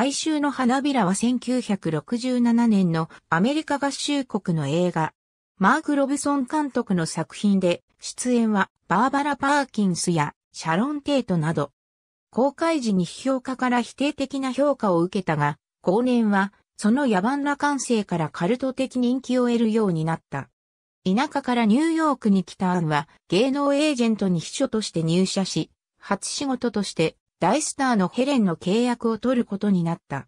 哀愁の花びらは1967年のアメリカ合衆国の映画。マーク・ロブソン監督の作品で、出演はバーバラ・パーキンスやシャロン・テートなど、公開時に批評家から否定的な評価を受けたが、後年はその野蛮な感性からカルト的人気を得るようになった。田舎からニューヨークに来たアンは芸能エージェントに秘書として入社し、初仕事として大スターのヘレンの契約を取ることになった。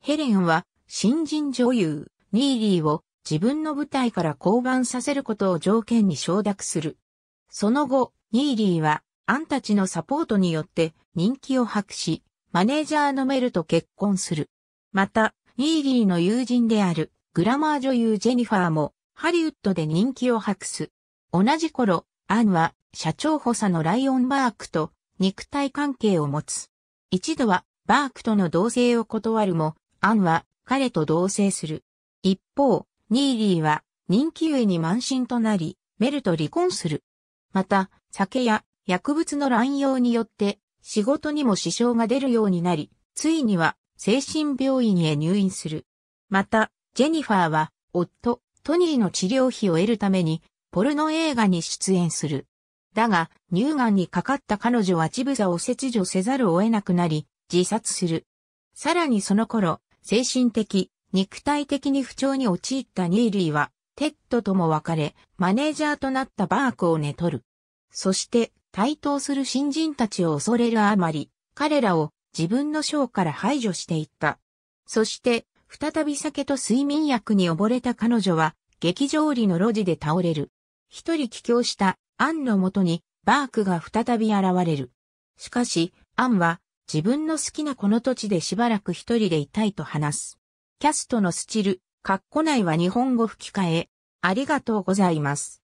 ヘレンは新人女優、ニーリーを自分の舞台から降板させることを条件に承諾する。その後、ニーリーはアンたちのサポートによって人気を博し、マネージャーのメルと結婚する。また、ニーリーの友人であるグラマー女優ジェニファーもハリウッドで人気を博す。同じ頃、アンは社長補佐のライオンバークと肉体関係を持つ。一度はバークとの同棲を断るも、アンは彼と同棲する。一方、ニーリーは人気上に満身となり、メルと離婚する。また、酒や薬物の乱用によって仕事にも支障が出るようになり、ついには精神病院へ入院する。また、ジェニファーは夫、トニーの治療費を得るために、ポルノ映画に出演する。だが、乳がんにかかった彼女は乳房を切除せざるを得なくなり、自殺する。さらにその頃、精神的、肉体的に不調に陥ったニーリーは、テッドとも別れ、マネージャーとなったバークを寝取る。そして、対等する新人たちを恐れるあまり、彼らを自分のショーから排除していった。そして、再び酒と睡眠薬に溺れた彼女は、劇場裏の路地で倒れる。一人帰郷したアンのもとにバークが再び現れる。しかし、アンは自分の好きなこの土地でしばらく一人でいたいと話す。キャストのスチル、カッコ内は日本語吹き替え、ありがとうございます。